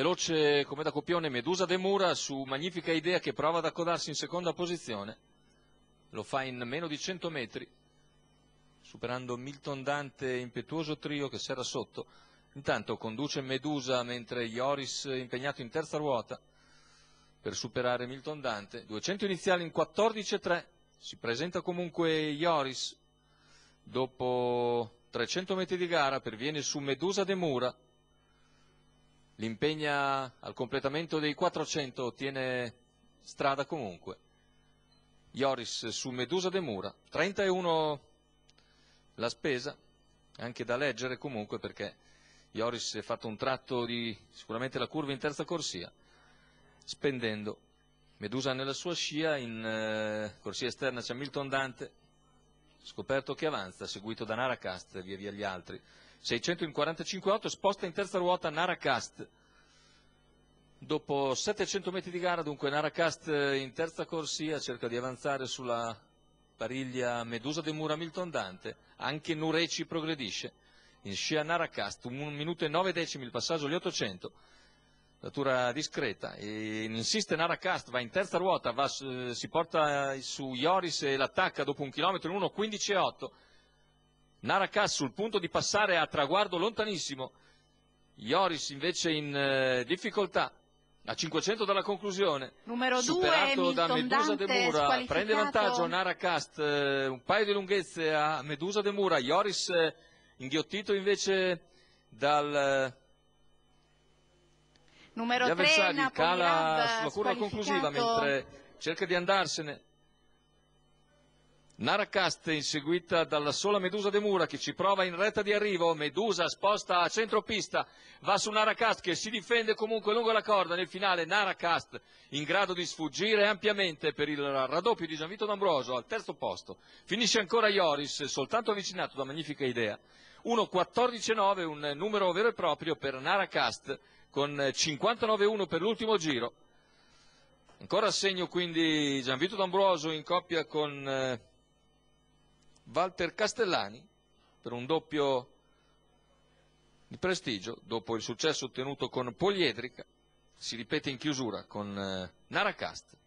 Veloce come da copione Medusa De Mura su magnifica idea che prova ad accodarsi in seconda posizione. Lo fa in meno di 100 metri, superando Milton Dante impetuoso trio che s'era sotto. Intanto conduce Medusa mentre Ioris impegnato in terza ruota per superare Milton Dante. 200 iniziali in 14-3. Si presenta comunque Ioris. Dopo 300 metri di gara perviene su Medusa De Mura l'impegna al completamento dei 400 tiene strada comunque. Ioris su Medusa De Mura, 31 la spesa, anche da leggere comunque perché Ioris ha fatto un tratto di sicuramente la curva in terza corsia, spendendo. Medusa nella sua scia, in eh, corsia esterna c'è Milton Dante, scoperto che avanza, seguito da Naracast, via via gli altri. 600 in 45-8, sposta in terza ruota Naracast. Dopo 700 metri di gara, dunque, Naracast eh, in terza corsia cerca di avanzare sulla pariglia Medusa De Mura Milton Dante. Anche Nureci progredisce. In scia Naracast, Un minuto e nove decimi il passaggio gli 800 datura discreta, insiste Narakast, va in terza ruota, va, si porta su Ioris e l'attacca dopo un chilometro in 1.15.8, Narakast sul punto di passare a traguardo lontanissimo, Ioris invece in eh, difficoltà, a 500 dalla conclusione, Numero superato due, da Medusa Dante De Mura, prende vantaggio Narakast, eh, un paio di lunghezze a Medusa De Mura, Ioris eh, inghiottito invece dal Numero Gli avversari tre, cala sulla curva conclusiva mentre cerca di andarsene. Naracast inseguita dalla sola Medusa De Mura che ci prova in retta di arrivo, Medusa sposta a centropista, va su Naracast che si difende comunque lungo la corda, nel finale Naracast in grado di sfuggire ampiamente per il raddoppio di Gianvito D'Ambrosio al terzo posto, finisce ancora Ioris soltanto avvicinato da magnifica idea, 1.14.9 un numero vero e proprio per Naracast con 59-1 per l'ultimo giro. Ancora a segno quindi Gianvito D'Ambroso in coppia con eh, Walter Castellani per un doppio di prestigio dopo il successo ottenuto con Poliedrica. Si ripete in chiusura con eh, Naracast